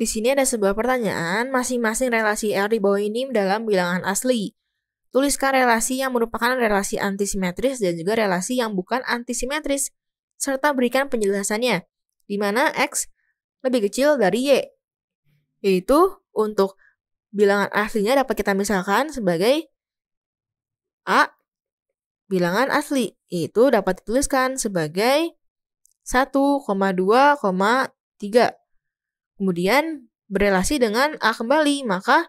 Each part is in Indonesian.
Di sini ada sebuah pertanyaan, masing-masing relasi R di bawah ini dalam bilangan asli. Tuliskan relasi yang merupakan relasi antisimetris dan juga relasi yang bukan antisimetris, serta berikan penjelasannya, di mana X lebih kecil dari Y. Yaitu untuk bilangan aslinya dapat kita misalkan sebagai A bilangan asli, itu dapat dituliskan sebagai 1,2,3 kemudian berelasi dengan A kembali, maka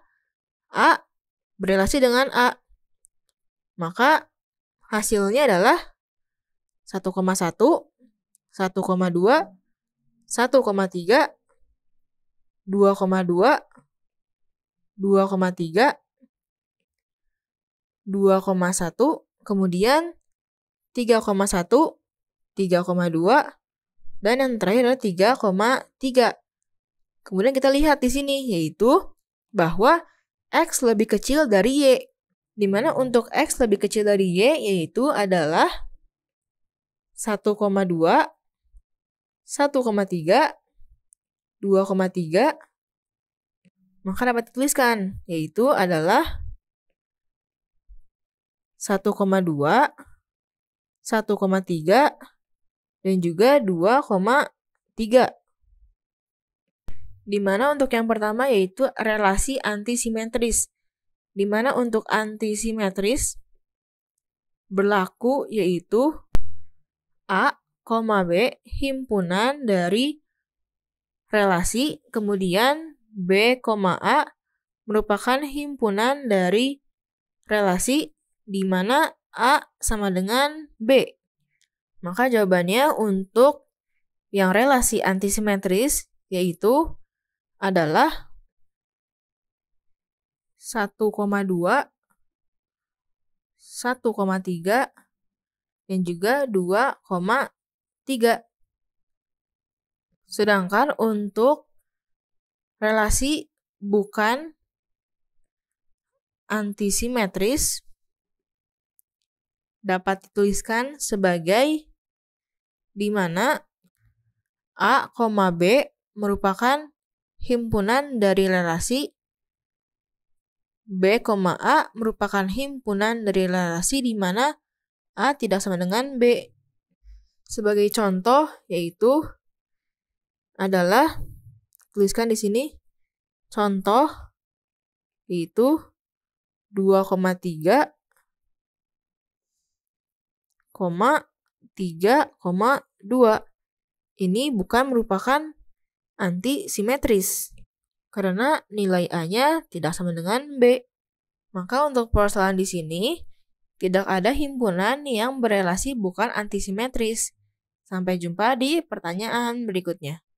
A berelasi dengan A. Maka hasilnya adalah 1,1, 1,2, 1,3, 2,2, 2,3, 2,1, kemudian 3,1, 3,2, dan yang terakhir adalah 3,3. Kemudian kita lihat di sini, yaitu bahwa X lebih kecil dari Y. Dimana untuk X lebih kecil dari Y, yaitu adalah 1,2, 1,3, 2,3, maka dapat dituliskan, yaitu adalah 1,2, 1,3, dan juga 2,3 di mana untuk yang pertama yaitu relasi antisimetris. di mana untuk antisimetris berlaku yaitu A, B himpunan dari relasi, kemudian B, A merupakan himpunan dari relasi di mana A sama dengan B. Maka jawabannya untuk yang relasi antisimetris yaitu adalah 1,2, 1,3, dan juga 2,3. Sedangkan untuk relasi bukan antisimetris dapat dituliskan sebagai di mana A, B merupakan himpunan dari relasi B, A merupakan himpunan dari relasi di mana A tidak sama dengan B. Sebagai contoh yaitu adalah tuliskan di sini contoh yaitu 2,3 3,2. Ini bukan merupakan antisimetris karena nilai A-nya tidak sama dengan B. Maka untuk persoalan di sini tidak ada himpunan yang berelasi bukan antisimetris. Sampai jumpa di pertanyaan berikutnya.